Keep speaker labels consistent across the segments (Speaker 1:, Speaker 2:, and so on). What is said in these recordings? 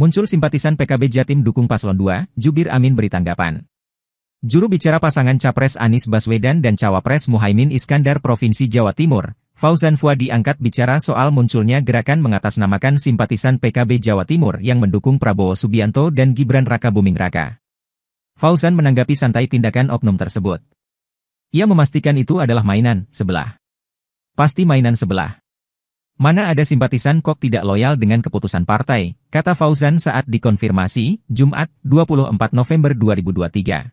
Speaker 1: Muncul simpatisan PKB Jatim dukung Paslon 2, Jubir Amin beri tanggapan. Juru bicara pasangan Capres Anies Baswedan dan Cawapres Muhaimin Iskandar Provinsi Jawa Timur, Fauzan Fuadi angkat bicara soal munculnya gerakan mengatasnamakan simpatisan PKB Jawa Timur yang mendukung Prabowo Subianto dan Gibran Raka Buming Raka. Fauzan menanggapi santai tindakan oknum tersebut. Ia memastikan itu adalah mainan sebelah. Pasti mainan sebelah. Mana ada simpatisan Kok tidak loyal dengan keputusan partai, kata Fauzan saat dikonfirmasi, Jumat, 24 November 2023.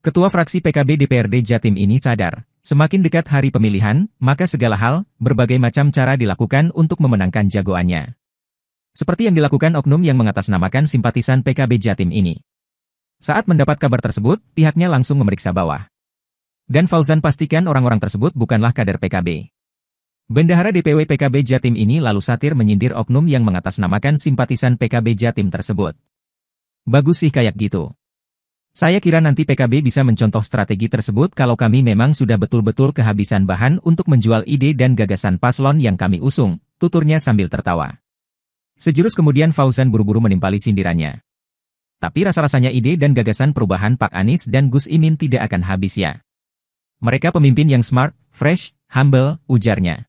Speaker 1: Ketua fraksi PKB DPRD Jatim ini sadar, semakin dekat hari pemilihan, maka segala hal, berbagai macam cara dilakukan untuk memenangkan jagoannya. Seperti yang dilakukan Oknum yang mengatasnamakan simpatisan PKB Jatim ini. Saat mendapat kabar tersebut, pihaknya langsung memeriksa bawah. Dan Fauzan pastikan orang-orang tersebut bukanlah kader PKB. Bendahara DPW PKB Jatim ini lalu satir menyindir oknum yang mengatasnamakan simpatisan PKB Jatim tersebut. Bagus sih kayak gitu. Saya kira nanti PKB bisa mencontoh strategi tersebut kalau kami memang sudah betul-betul kehabisan bahan untuk menjual ide dan gagasan paslon yang kami usung, tuturnya sambil tertawa. Sejurus kemudian Fauzan buru-buru menimpali sindirannya. Tapi rasa-rasanya ide dan gagasan perubahan Pak Anies dan Gus Imin tidak akan habis ya. Mereka pemimpin yang smart, fresh, humble, ujarnya.